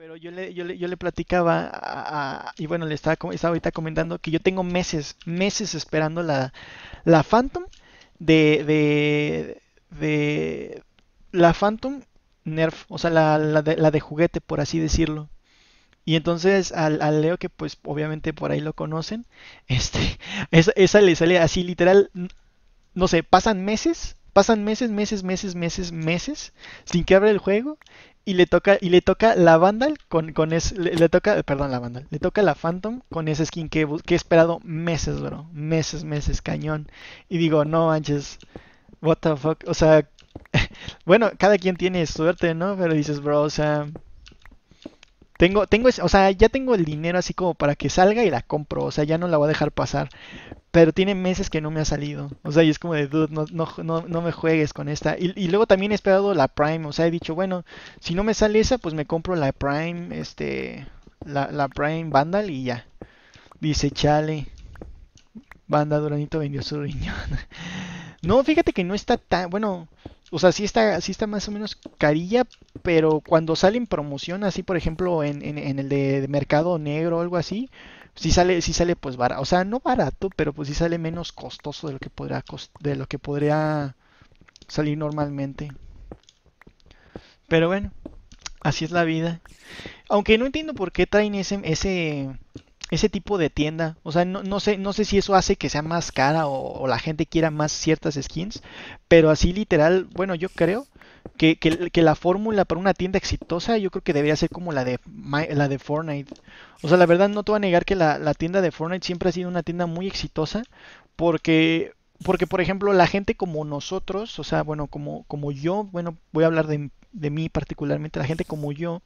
Pero yo le, yo le, yo le platicaba, y bueno, le estaba, estaba ahorita comentando que yo tengo meses, meses esperando la, la Phantom de, de, la Phantom Nerf, o sea, la, de, la de juguete, por así decirlo. Y entonces al, al, Leo, que pues obviamente por ahí lo conocen, este, esa, esa, le sale así literal, no sé, pasan meses, pasan meses, meses, meses, meses, meses, sin que abra el juego y le toca y le toca la Vandal con, con es, le, toca perdón la Vandal le toca la Phantom con ese skin que, que he esperado meses bro meses meses cañón y digo no manches what the fuck o sea bueno cada quien tiene suerte no pero dices bro o sea tengo, tengo, o sea, ya tengo el dinero así como para que salga y la compro. O sea, ya no la voy a dejar pasar. Pero tiene meses que no me ha salido. O sea, y es como de, dude, no, no, no, me juegues con esta. Y, luego también he esperado la Prime. O sea, he dicho, bueno, si no me sale esa, pues me compro la Prime, este, la, la Prime Vandal y ya. Dice, chale. Banda Duranito vendió su riñón. No, fíjate que no está tan, bueno, o sea, sí está, sí está más o menos carilla, pero cuando sale en promoción, así por ejemplo en, el de, mercado negro o algo así, sí sale, sale pues barato. O sea, no barato, pero pues sí sale menos costoso de lo que podría, de lo que podría salir normalmente. Pero bueno, así es la vida. Aunque no entiendo por qué traen ese, ese tipo de tienda. O sea, no, no, sé, no sé si eso hace que sea más cara o, la gente quiera más ciertas skins, pero así literal, bueno, yo creo que, la fórmula para una tienda exitosa yo creo que debería ser como la de, la de Fortnite. O sea, la verdad no te voy a negar que la, tienda de Fortnite siempre ha sido una tienda muy exitosa porque porque por ejemplo la gente como nosotros, o sea, bueno, como, como yo, bueno, voy a hablar de, de, mí particularmente, la gente como yo,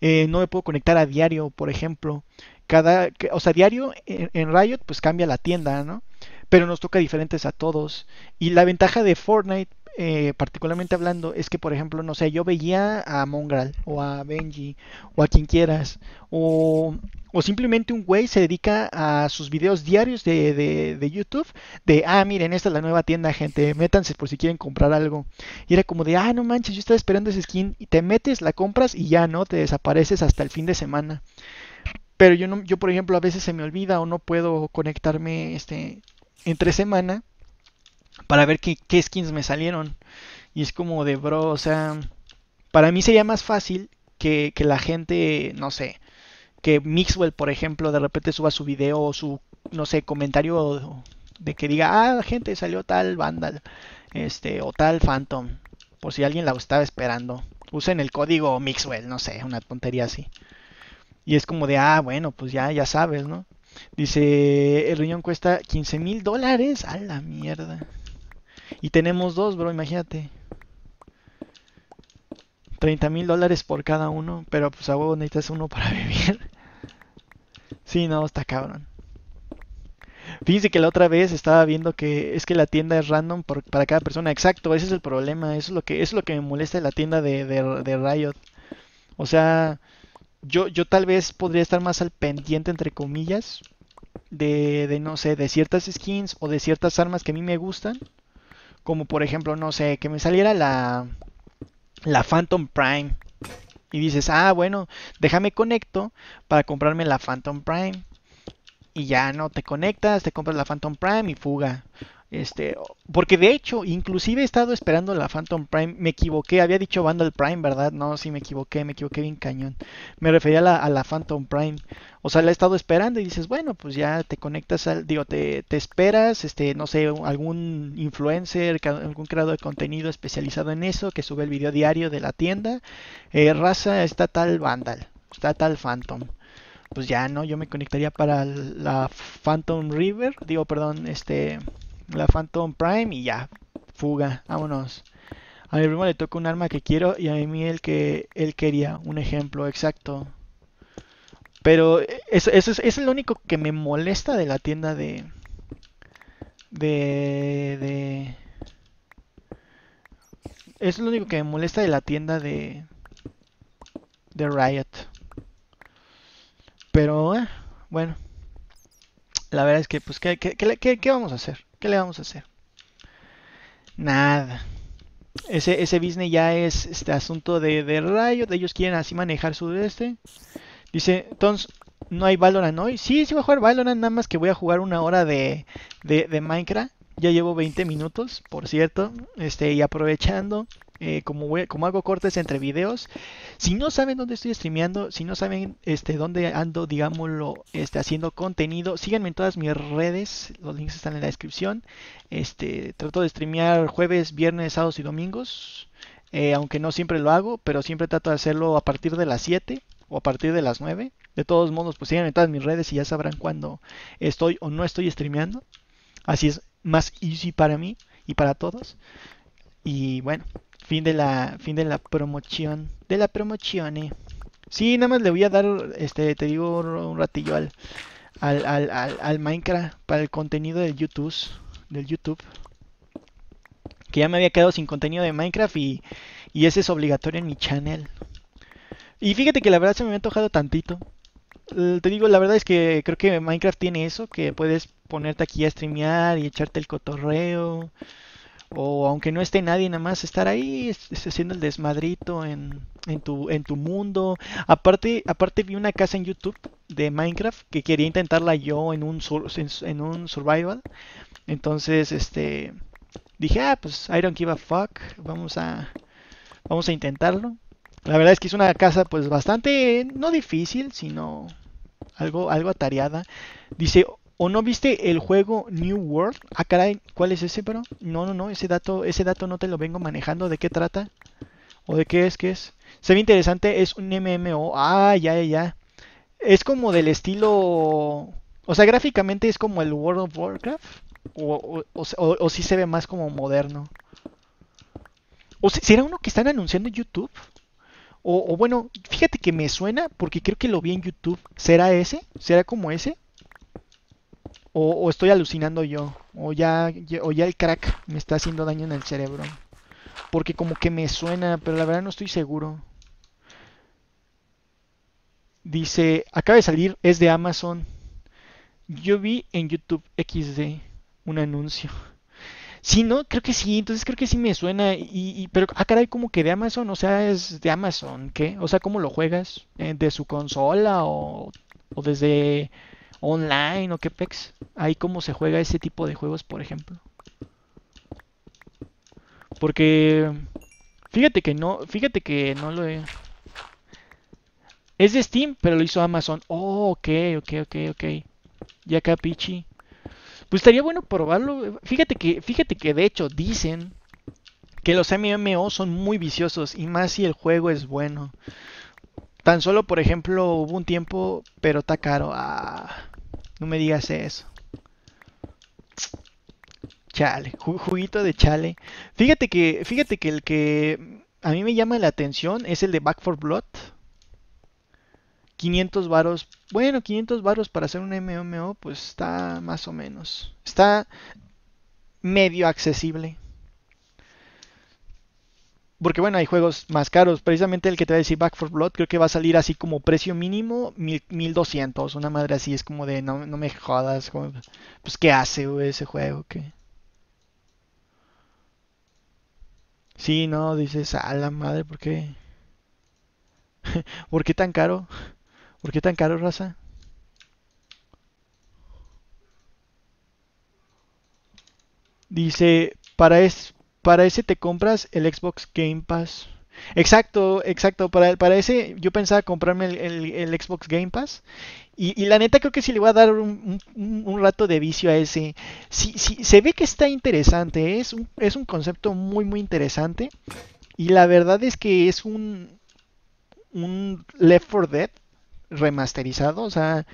eh, no me puedo conectar a diario, por ejemplo. Cada, o sea, diario en, en Riot pues cambia la tienda, ¿no? Pero nos toca diferentes a todos. Y la ventaja de Fortnite eh, particularmente hablando es que, por ejemplo, no sé, yo veía a Mongrel o a Benji o a quien quieras, o, simplemente un güey se dedica a sus videos diarios de, de, de, YouTube, de, ah, miren, esta es la nueva tienda, gente, métanse por si quieren comprar algo. Y era como de, ah, no manches, yo estaba esperando ese skin, y te metes, la compras y ya, ¿no? Te desapareces hasta el fin de semana. Pero yo, no, yo por ejemplo, a veces se me olvida o no puedo conectarme este, entre semana para ver qué, skins me salieron. Y es como de, bro, o sea, para mí sería más fácil que, la gente, no sé, que Mixwell, por ejemplo, de repente suba su video o su, no sé, comentario de que diga, ah, gente, salió tal Vandal, este, o tal Phantom, por si alguien la estaba esperando. Usen el código Mixwell, no sé, una tontería así. Y es como de, ah, bueno, pues ya, ya sabes, ¿no? Dice, el riñón cuesta 15 mil dólares, a la mierda. Y tenemos dos, bro, imagínate. 30 mil dólares por cada uno, pero pues a huevo necesitas uno para vivir. sí, no, está cabrón. Fíjense que la otra vez estaba viendo que es que la tienda es random para cada persona. Exacto, ese es el problema. Eso es lo que, es lo que me molesta de la tienda de, Riot. O sea, yo, yo tal vez podría estar más al pendiente, entre comillas, de, de, no sé, de ciertas skins o de ciertas armas que a mí me gustan. Como por ejemplo, no sé, que me saliera la, la Phantom Prime. Y dices, ah, bueno, déjame conecto para comprarme la Phantom Prime. Y ya no te conectas, te compras la Phantom Prime y fuga. Este, porque de hecho, inclusive he estado esperando la Phantom Prime. Me equivoqué, había dicho Vandal Prime, ¿verdad? No, sí, me equivoqué, me equivoqué bien cañón. Me refería a la, Phantom Prime. O sea, la he estado esperando y dices, bueno, pues ya te conectas al, digo, te, te esperas, este, no sé, algún influencer, algún creador de contenido especializado en eso, que sube el video diario de la tienda. Eh, raza, está tal Vandal, está tal Phantom pues ya no, yo me conectaría para la Phantom River, digo, perdón, este la Phantom Prime y ya, fuga, vámonos. A mi primo le toca un arma que quiero y a mí el que él quería, un ejemplo exacto. Pero eso, es, el lo único que me molesta de la tienda de... De... de es lo único que me molesta de la tienda de de Riot. Pero eh, bueno, la verdad es que pues qué vamos a hacer. ¿Qué le vamos a hacer? Nada. Ese, ese business ya es este asunto de, de Ellos quieren así manejar su este Dice, entonces, ¿no hay Valorant hoy? Sí, sí voy a jugar Valorant, nada más que voy a jugar una hora de, Minecraft. Ya llevo 20 minutos, por cierto. Este, y aprovechando. Eh, como, como hago cortes entre videos, si no saben dónde estoy streameando, si no saben este, dónde ando, digámoslo, este, haciendo contenido, síganme en todas mis redes, los links están en la descripción. Este, trato de streamear jueves, viernes, sábados y domingos, eh, aunque no siempre lo hago, pero siempre trato de hacerlo a partir de las 7 o a partir de las 9. De todos modos, pues síganme en todas mis redes y ya sabrán cuándo estoy o no estoy streameando. Así es más easy para mí y para todos. Y bueno, Fin de la, fin de la promoción. De la promoción, eh. Sí, nada más le voy a dar, este, te digo un ratillo al, al, Minecraft para el contenido del YouTube. Del YouTube. Que ya me había quedado sin contenido de Minecraft y, y ese es obligatorio en mi channel. Y fíjate que la verdad se me ha antojado tantito. Te digo, la verdad es que creo que Minecraft tiene eso, que puedes ponerte aquí a streamear y echarte el cotorreo o aunque no esté nadie, nada más estar ahí haciendo el desmadrito en, tu, mundo. Aparte, aparte vi una casa en YouTube de Minecraft que quería intentarla yo en un, un survival. Entonces, este, dije, ah, pues I don't give a fuck, vamos a, vamos a intentarlo. La verdad es que es una casa pues bastante, no difícil, sino algo, algo atareada. Dice, ¿O no viste el juego New World? Ah, caray, ¿cuál es ese, pero? No, no, no, ese dato, ese dato no te lo vengo manejando. ¿De qué trata? ¿O de qué es? ¿Qué es? Se ve interesante, es un MMO. Ah, ya, ya, ya. Es como del estilo... O sea, gráficamente es como el World of Warcraft. O, si se ve más como moderno. O si era uno que están anunciando en YouTube. O, o, bueno, fíjate que me suena porque creo que lo vi en YouTube. ¿Será ese? ¿Será como ese? O, estoy alucinando yo. O ya, o ya el crack me está haciendo daño en el cerebro. Porque como que me suena, pero la verdad no estoy seguro. Dice, acaba de salir, es de Amazon. Yo vi en YouTube XD un anuncio. Sí, no, creo que sí, entonces creo que sí me suena. Y, pero, ah, caray, como que de Amazon, o sea, es de Amazon, ¿qué? O sea, ¿cómo lo juegas? Eh, ¿De su consola o desde online o qué pex. Ahí cómo se juega ese tipo de juegos, por ejemplo. Porque fíjate que no, fíjate que no lo he es de Steam, pero lo hizo Amazon. Oh, ok, ok, ok, ok. Ya capichi... Pues estaría bueno probarlo. Fíjate que, fíjate que de hecho dicen que los MMO son muy viciosos y más si el juego es bueno. Tan solo, por ejemplo, hubo un tiempo, pero está caro. Ah. No me digas eso. Chale, juguito de chale. Fíjate que, fíjate que el que a mí me llama la atención es el de Back for Blood. 500 varos. Bueno, 500 varos para hacer un MMO, pues está más o menos. Está medio accesible. Porque bueno, hay juegos más caros. Precisamente el que te va a decir Back for Blood creo que va a salir así como precio mínimo 1200. Una madre así es como de no, no me jodas. pues qué hace ese juego. ¿Qué? Sí, no, dices, a la madre, ¿por qué? ¿Por qué tan caro? ¿Por qué tan caro, raza? Dice, para, es, para ese te compras el Xbox Game Pass. Exacto, exacto. Para, ese yo pensaba comprarme el, Xbox Game Pass. Y, la neta creo que sí le voy a dar un, rato de vicio a ese. Sí, sí, se ve que está interesante. Es un, es un concepto muy, muy interesante. Y la verdad es que es un, un Left 4 Dead remasterizado. O sea,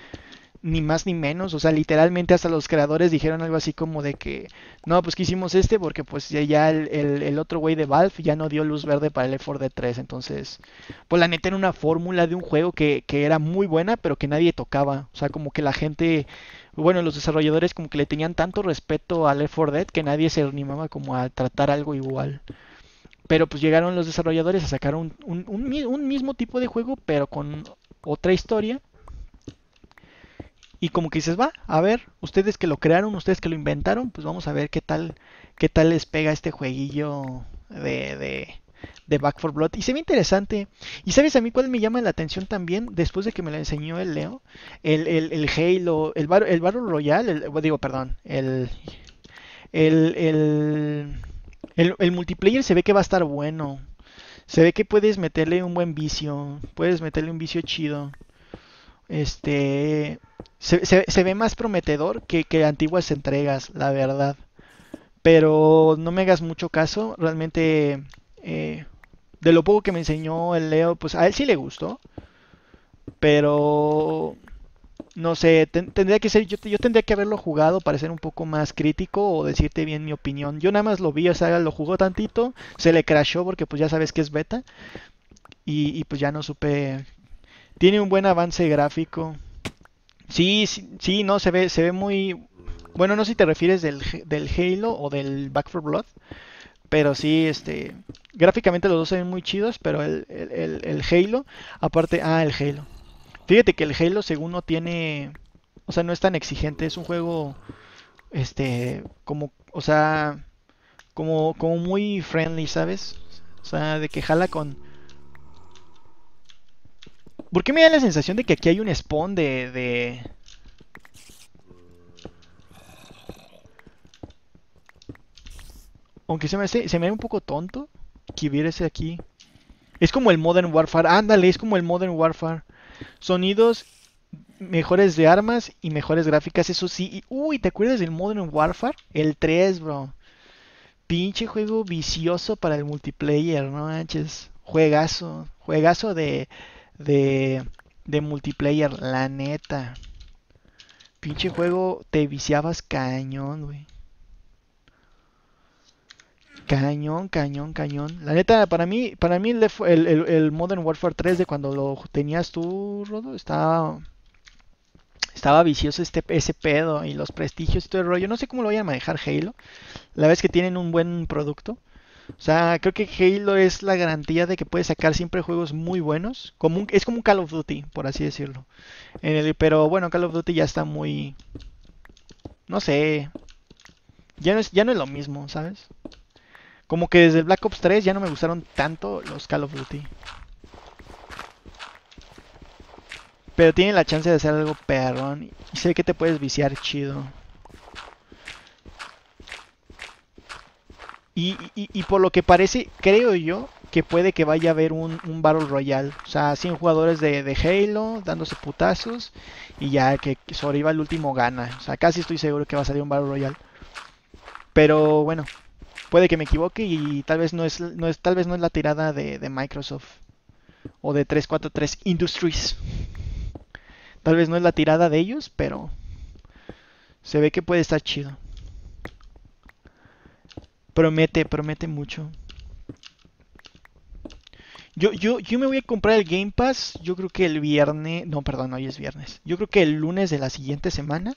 ni más ni menos. O sea, literalmente hasta los creadores dijeron algo así como de que, no, pues que hicimos este porque pues ya el, el, otro güey de Valve ya no dio luz verde para el F4 d 3. Entonces, pues la neta era una fórmula de un juego que, era muy buena, pero que nadie tocaba. O sea, como que la gente, bueno, los desarrolladores como que le tenían tanto respeto al f 4 Dead que nadie se animaba como a tratar algo igual. Pero pues llegaron los desarrolladores a sacar un, un mismo tipo de juego, pero con otra historia y como que dices, va, a ver, ustedes que lo crearon, ustedes que lo inventaron, pues vamos a ver qué tal, qué tal les pega este jueguillo de, de, de Back for Blood. Y se ve interesante. Y sabes a mí cuál me llama la atención también, después de que me lo enseñó el Leo, el, el, el Halo, el, bar, el Battle Royale, digo, perdón, el, el, el multiplayer se ve que va a estar bueno. Se ve que puedes meterle un buen vicio, puedes meterle un vicio chido. Este se, ve más prometedor que, antiguas entregas, la verdad. Pero no me hagas mucho caso. Realmente, eh, de lo poco que me enseñó el Leo, pues a él sí le gustó. Pero no sé, tendría que ser, yo, tendría que haberlo jugado para ser un poco más crítico o decirte bien mi opinión. Yo nada más lo vi, o sea, lo jugó tantito, se le crashó porque pues ya sabes que es beta. Y, y pues ya no supe tiene un buen avance gráfico. Sí, sí, sí, no, se ve, se ve muy. Bueno, no sé si te refieres del, Halo o del Back for Blood. Pero sí, este. Gráficamente los dos se ven muy chidos, pero el, Halo. Aparte, ah, el Halo. Fíjate que el Halo, según no tiene. O sea, no es tan exigente. Es un juego. Este. Como. O sea. Como, como muy friendly, ¿sabes? O sea, de que jala con ¿Por qué me da la sensación de que aquí hay un spawn de... de... Aunque se me, se me ve un poco tonto que hubiera aquí. Es como el Modern Warfare. Ándale, es como el Modern Warfare. Sonidos mejores de armas y mejores gráficas, eso sí. uy, ¿te acuerdas del Modern Warfare? El 3, bro. Pinche juego vicioso para el multiplayer, no manches. Juegazo. Juegazo de de, multiplayer, la neta. Pinche juego, te viciabas cañón, güey. Cañón, cañón, cañón. La neta, para mí, para mí el, el, Modern Warfare 3 de cuando lo tenías tú, Rodo, estaba, estaba vicioso este, ese pedo y los prestigios y todo el rollo. No sé cómo lo vayan a manejar Halo. La vez que tienen un buen producto. O sea, creo que Halo es la garantía de que puede sacar siempre juegos muy buenos. es como un Call of Duty, por así decirlo. En el, pero bueno, Call of Duty ya está muy... No sé. Ya no es, ya no es lo mismo, ¿sabes? Como que desde el Black Ops 3 ya no me gustaron tanto los Call of Duty. Pero tiene la chance de hacer algo perrón. Y sé que te puedes viciar chido. Y, por lo que parece, creo yo que puede que vaya a haber un, un Battle Royale. O sea, 100 jugadores de, de Halo dándose putazos y ya que sobreviva el último gana. O sea, casi estoy seguro que va a salir un Battle Royale. Pero bueno, puede que me equivoque y tal vez no es, no es, tal vez no es la tirada de, de Microsoft o de 343 Industries. Tal vez no es la tirada de ellos, pero se ve que puede estar chido. Promete, promete mucho. Yo, yo, yo me voy a comprar el Game Pass, yo creo que el viernes, no, perdón, hoy es viernes. Yo creo que el lunes de la siguiente semana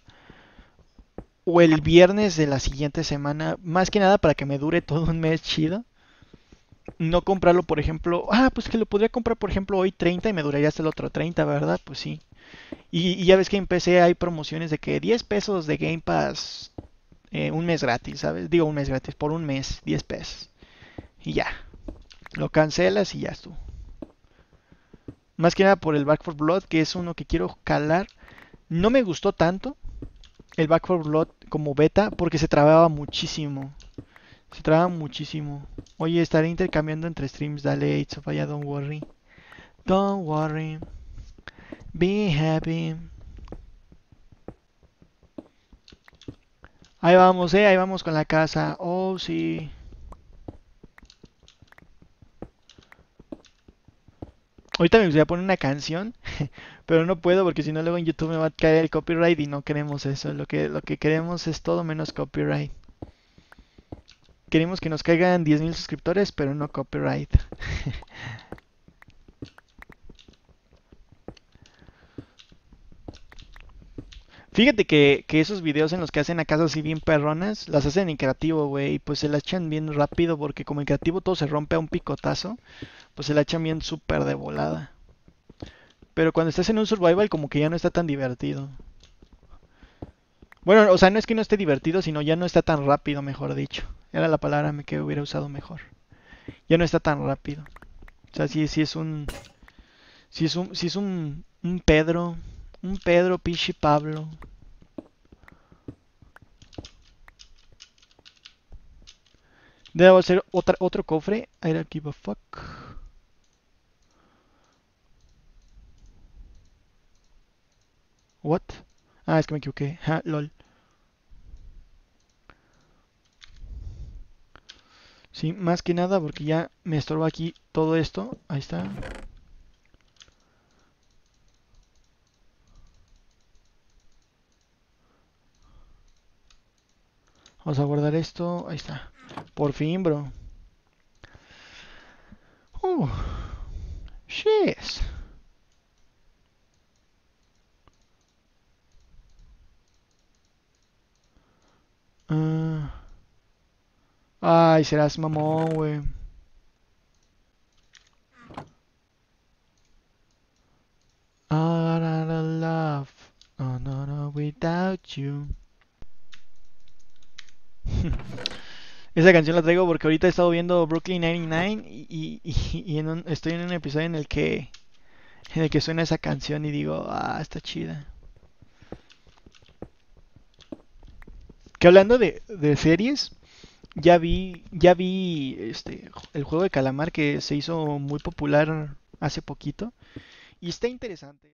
o el viernes de la siguiente semana, más que nada para que me dure todo un mes chido. No comprarlo, por ejemplo, ah, pues que lo podría comprar, por ejemplo, hoy 30 y me duraría hasta el otro 30, ¿verdad? Pues sí. Y, y ya ves que en PC hay promociones de que 10 pesos de Game Pass eh, un mes gratis, ¿sabes? Digo un mes gratis, por un mes, 10 pesos. Y ya. Lo cancelas y ya tú Más que nada por el Back for Blood, que es uno que quiero calar. No me gustó tanto el Back for Blood como beta, porque se trababa muchísimo. Se trababa muchísimo. Oye, estaré intercambiando entre streams. Dale, It's of don't worry. Don't worry. Be happy. Ahí vamos, eh, ahí vamos con la casa. Oh, sí. Ahorita me gustaría poner una canción, pero no puedo porque si no luego en YouTube me va a caer el copyright y no queremos eso. Lo que, lo que queremos es todo menos copyright. Queremos que nos caigan 10.000 suscriptores, pero no copyright. Fíjate que, esos videos en los que hacen a casa así bien perronas, las hacen en creativo, güey, y pues se la echan bien rápido, porque como en creativo todo se rompe a un picotazo, pues se la echan bien súper de volada. Pero cuando estás en un survival como que ya no está tan divertido. Bueno, o sea, no es que no esté divertido, sino ya no está tan rápido, mejor dicho. Era la palabra que hubiera usado mejor. Ya no está tan rápido. O sea, si es un... Si es un, si es un, un Pedro, un Pedro, Pichi Pablo, Debo hacer otra, otro cofre. I don't give a fuck. What? Ah, es que me equivoqué. Ja, lol. Sí, más que nada porque ya me estorba aquí todo esto. Ahí está. Vamos a guardar esto. Ahí está. Por fin, bro. Oh, shit. Ah. Ay, serás mamón, güey. love, no, no, without you. Esa canción la traigo porque ahorita he estado viendo Brooklyn 99 y, estoy en un episodio en el que en el que suena esa canción y digo, ah, está chida. Que hablando de, de series, ya vi ya vi este el juego de calamar que se hizo muy popular hace poquito y está interesante.